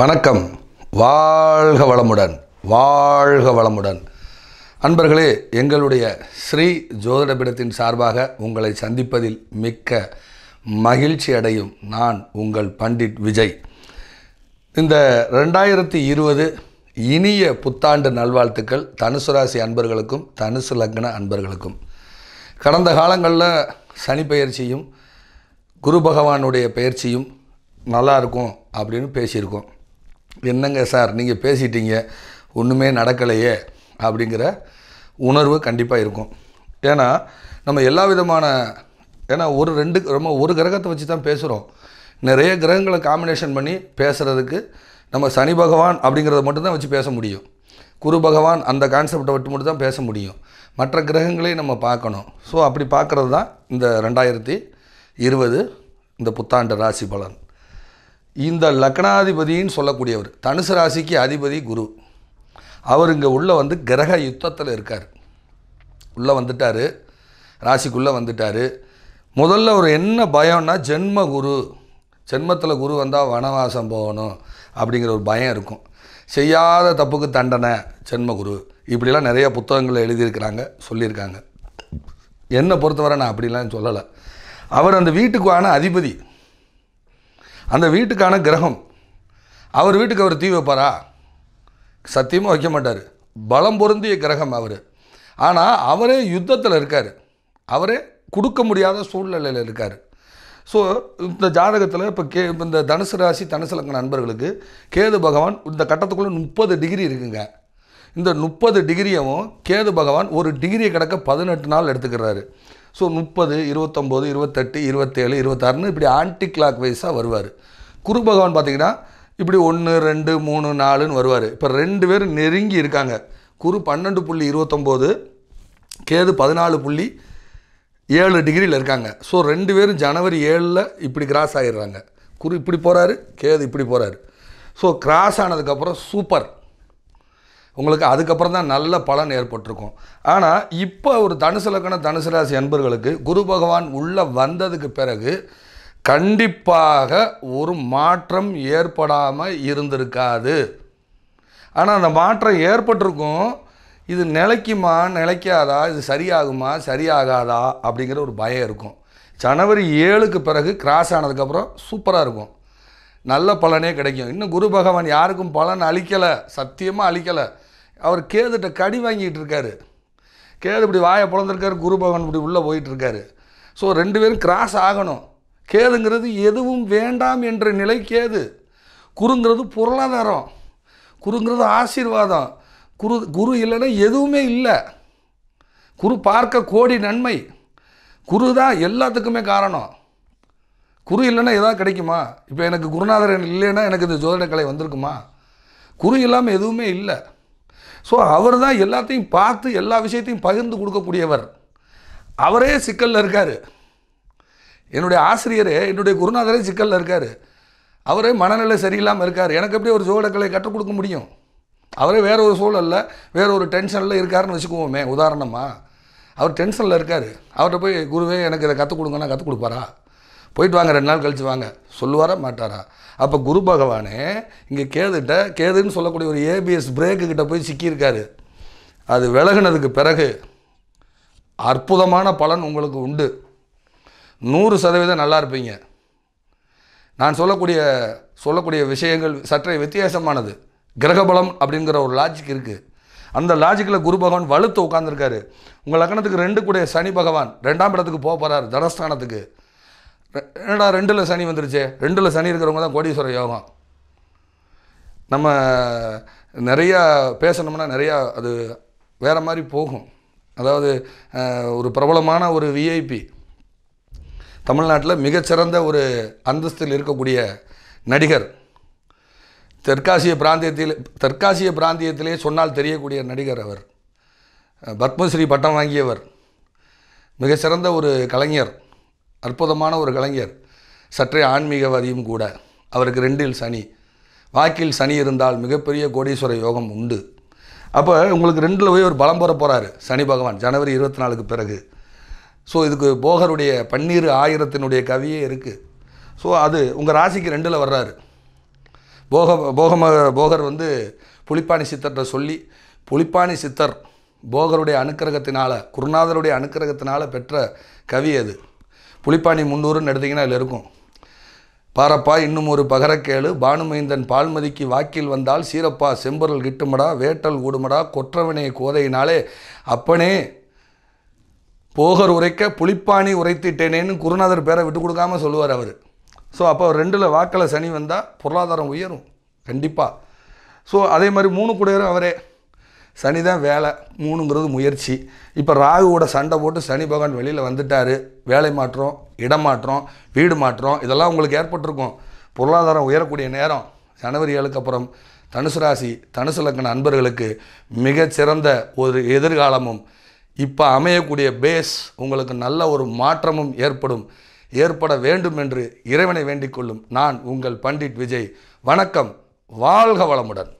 வணக்கம் வாழ்க வளமுடன் வாழ்க வளமுடன் அன்பர்களே எங்களுடைய ஸ்ரீ ஜோதிடபீடத்தின் சார்பாக உங்களை சந்திப்பதில் மிக்க மகிழ்ச்சி அடையும் நான் உங்கள் பண்டிட் விஜய் இந்த ரெண்டாயிரத்தி இருபது இனிய புத்தாண்டு நல்வாழ்த்துக்கள் தனுசு ராசி அன்பர்களுக்கும் தனுசு லக்ன அன்பர்களுக்கும் கடந்த காலங்களில் சனி பயிற்சியும் குரு பகவானுடைய பயிற்சியும் நல்லாயிருக்கும் அப்படின்னு பேசியிருக்கோம் என்னங்க சார் நீங்கள் பேசிட்டீங்க ஒன்றுமே நடக்கலையே அப்படிங்கிற உணர்வு கண்டிப்பாக இருக்கும் ஏன்னா நம்ம எல்லா விதமான ஏன்னா ஒரு ரெண்டு ரொம்ப ஒரு கிரகத்தை வச்சு தான் பேசுகிறோம் நிறைய கிரகங்களை காம்பினேஷன் பண்ணி பேசுகிறதுக்கு நம்ம சனி பகவான் அப்படிங்கிறத மட்டும்தான் வச்சு பேச முடியும் குரு பகவான் அந்த கான்செப்டை விட்டு மட்டும் தான் பேச முடியும் மற்ற கிரகங்களையும் நம்ம பார்க்கணும் ஸோ அப்படி பார்க்குறது தான் இந்த ரெண்டாயிரத்தி இருபது இந்த புத்தாண்டு ராசி பலன் இந்த லக்னாதிபதின்னு சொல்லக்கூடியவர் தனுசு ராசிக்கு அதிபதி குரு அவர் இங்கே உள்ளே வந்து கிரக யுத்தத்தில் இருக்கார் உள்ளே வந்துட்டார் ராசிக்குள்ளே வந்துட்டார் முதல்ல ஒரு என்ன பயம்னா ஜென்ம குரு ஜென்மத்தில் குரு வந்தால் வனவாசம் போகணும் அப்படிங்கிற ஒரு பயம் இருக்கும் செய்யாத தப்புக்கு தண்டனை ஜென்ம குரு இப்படிலாம் நிறைய புத்தகங்களை எழுதியிருக்கிறாங்க சொல்லியிருக்காங்க என்னை பொறுத்தவரை நான் அப்படிலாம் சொல்லலை அவர் அந்த வீட்டுக்கு ஆன அதிபதி அந்த வீட்டுக்கான கிரகம் அவர் வீட்டுக்கு அவர் தீ வைப்பாரா சத்தியமாக வைக்க மாட்டார் பலம் பொருந்திய கிரகம் அவர் ஆனால் அவரே யுத்தத்தில் இருக்கார் அவரே கொடுக்க முடியாத சூழ்நிலையில் இருக்கார் ஸோ இந்த ஜாதகத்தில் இப்போ கே இந்த தனுசு ராசி தனுசு லக்க நண்பர்களுக்கு கேது பகவான் இந்த கட்டத்துக்குள்ளே முப்பது டிகிரி இருக்குங்க இந்த முப்பது டிகிரியவும் கேது பகவான் ஒரு டிகிரியை கிடக்க பதினெட்டு நாள் எடுத்துக்கிறாரு ஸோ முப்பது இருபத்தொம்போது இருபத்தெட்டு இருபத்தேழு இருபத்தாறுன்னு இப்படி ஆன்டி கிளாக் வைஸாக வருவார் குரு பகவான் பார்த்திங்கன்னா இப்படி ஒன்று ரெண்டு மூணு நாலுன்னு வருவார் இப்போ ரெண்டு பேர் நெருங்கி இருக்காங்க குரு பன்னெண்டு புள்ளி இருபத்தொம்போது கேது பதினாலு புள்ளி ஏழு டிகிரியில் இருக்காங்க ஸோ ரெண்டு பேரும் ஜனவரி ஏழில் இப்படி கிராஸ் ஆகிடுறாங்க குரு இப்படி போகிறாரு கேது இப்படி போகிறாரு ஸோ கிராஸ் ஆனதுக்கப்புறம் சூப்பர் உங்களுக்கு அதுக்கப்புறம் தான் நல்ல பலன் ஏற்பட்டிருக்கும் ஆனால் இப்போ ஒரு தனுசு லக்கண தனுசு ராசி அன்பர்களுக்கு குரு பகவான் உள்ளே வந்ததுக்கு பிறகு கண்டிப்பாக ஒரு மாற்றம் ஏற்படாமல் இருந்திருக்காது ஆனால் அந்த மாற்றம் ஏற்பட்டிருக்கும் இது நிலைக்குமா நிலைக்காதா இது சரியாகுமா சரியாகாதா அப்படிங்கிற ஒரு பயம் இருக்கும் ஜனவரி ஏழுக்கு பிறகு கிராஸ் ஆனதுக்கப்புறம் சூப்பராக இருக்கும் நல்ல பலனே கிடைக்கும் இன்னும் குரு பகவான் யாருக்கும் பலன் அளிக்கலை சத்தியமாக அளிக்கலை அவர் கேதுகிட்ட கடி வாங்கிட்டு இருக்காரு கேது இப்படி வாயை பிறந்திருக்காரு குரு பகவான் இப்படி உள்ளே போயிட்டுருக்காரு ஸோ ரெண்டு பேரும் கிராஸ் ஆகணும் கேதுங்கிறது எதுவும் வேண்டாம் என்ற நிலை கேது குருங்கிறது பொருளாதாரம் குருங்கிறது ஆசீர்வாதம் குரு குரு இல்லைன்னா எதுவுமே இல்லை குரு பார்க்க கோடி நன்மை குரு தான் எல்லாத்துக்குமே காரணம் குரு இல்லைன்னா எதாவது கிடைக்குமா இப்போ எனக்கு குருநாதர் இல்லைன்னா எனக்கு இந்த ஜோதிடக்கலை வந்திருக்குமா குரு இல்லாமல் எதுவுமே இல்லை ஸோ அவர் தான் எல்லாத்தையும் பார்த்து எல்லா விஷயத்தையும் பகிர்ந்து கொடுக்கக்கூடியவர் அவரே சிக்கலில் இருக்கார் என்னுடைய ஆசிரியர் என்னுடைய குருநாதரே சிக்கலில் இருக்கார் அவரே மனநிலை சரியில்லாமல் இருக்கார் எனக்கு எப்படி ஒரு ஜோடக்கலை கற்றுக் கொடுக்க முடியும் அவரே வேற ஒரு சூழலில் வேற ஒரு டென்ஷனில் இருக்காருன்னு வச்சுக்குவோமே உதாரணமாக அவர் டென்ஷனில் இருக்கார் அவர்கிட்ட போய் குருவே எனக்கு இதை கற்றுக் கொடுங்கன்னா கற்றுக் கொடுப்பாரா போயிட்டு வாங்க ரெண்டு நாள் கழிச்சு வாங்க சொல்லுவாரா மாட்டாரா அப்போ குரு பகவானே இங்கே கேதுகிட்ட கேதுன்னு சொல்லக்கூடிய ஒரு ஏபிஎஸ் பிரேக்கு கிட்ட போய் சிக்கியிருக்காரு அது விலகினதுக்கு பிறகு அற்புதமான பலன் உங்களுக்கு உண்டு நூறு சதவீதம் நல்லா இருப்பீங்க நான் சொல்லக்கூடிய சொல்லக்கூடிய விஷயங்கள் சற்றே வித்தியாசமானது கிரகபலம் அப்படிங்கிற ஒரு லாஜிக் இருக்குது அந்த லாஜிக்கில் குரு பகவான் வலுத்து உட்காந்துருக்காரு உங்கள் லக்கணத்துக்கு ரெண்டு கூட சனி பகவான் ரெண்டாம் இடத்துக்கு போக போகிறார் தனஸ்தானத்துக்கு என்னடா ரெண்டில் சனி வந்துருச்சு ரெண்டில் சனி இருக்கிறவங்க தான் கோடீஸ்வர யோகம் நம்ம நிறையா பேசணும்னா நிறையா அது வேறு மாதிரி போகும் அதாவது ஒரு பிரபலமான ஒரு விஐபி தமிழ்நாட்டில் மிகச்சிறந்த ஒரு அந்தஸ்தில் இருக்கக்கூடிய நடிகர் தெற்காசிய பிராந்தியத்தில் தெற்காசிய பிராந்தியத்திலே சொன்னால் தெரியக்கூடிய நடிகர் அவர் பத்மஸ்ரீ பட்டம் வாங்கியவர் மிகச்சிறந்த ஒரு கலைஞர் அற்புதமான ஒரு கலைஞர் சற்றே ஆன்மீகவாதியும் கூட அவருக்கு ரெண்டில் சனி வாக்கில் சனி இருந்தால் மிகப்பெரிய கோடீஸ்வர யோகம் உண்டு அப்போ உங்களுக்கு ரெண்டில் போய் ஒரு பலம் பெற போகிறாரு சனி பகவான் ஜனவரி இருபத்தி நாலுக்கு பிறகு ஸோ இதுக்கு போகருடைய பன்னீர் ஆயிரத்தினுடைய கவியே இருக்குது ஸோ அது உங்கள் ராசிக்கு ரெண்டில் வர்றாரு போக போகம போகர் வந்து புலிப்பாணி சித்தர்கிட்ட சொல்லி புலிப்பாணி சித்தர் போகருடைய அனுக்கிரகத்தினால் குருநாதருடைய அனுக்கிரகத்தினால் பெற்ற கவி அது புளிப்பாணி முந்நூறுன்னு எடுத்தீங்கன்னா அதில் இருக்கும் பாரப்பா இன்னும் ஒரு பகரக்கேளு பானுமைந்தன் பால்மதிக்கு வாக்கில் வந்தால் சீரப்பா செம்பொருள் கிட்டுமடா வேட்டல் கூடுமடா கொற்றவனை கோதையினாலே அப்பனே போகர் உரைக்க புளிப்பாணி உரைத்திட்டேனேன்னு குருநாதர் பேரை விட்டு கொடுக்காம சொல்லுவார் அவர் ஸோ அப்போ ரெண்டில் வாக்கில் சனி வந்தால் பொருளாதாரம் உயரும் கண்டிப்பாக ஸோ அதே மாதிரி மூணு குடையரும் அவரே சனி தான் வேலை மூணுங்கிறது முயற்சி இப்போ ராகுவோட சண்டை போட்டு சனி பகவான் வெளியில் வந்துட்டார் வேலை மாற்றம் இடம் மாற்றம் வீடு மாற்றம் இதெல்லாம் உங்களுக்கு ஏற்பட்டிருக்கும் பொருளாதாரம் உயரக்கூடிய நேரம் ஜனவரி ஏழுக்கு அப்புறம் தனுசு ராசி தனுசு லக்கண அன்பர்களுக்கு மிகச்சிறந்த ஒரு எதிர்காலமும் இப்போ அமையக்கூடிய பேஸ் உங்களுக்கு நல்ல ஒரு மாற்றமும் ஏற்படும் ஏற்பட வேண்டும் என்று இறைவனை வேண்டிக் கொள்ளும் நான் உங்கள் பண்டிட் விஜய் வணக்கம் வாழ்க வளமுடன்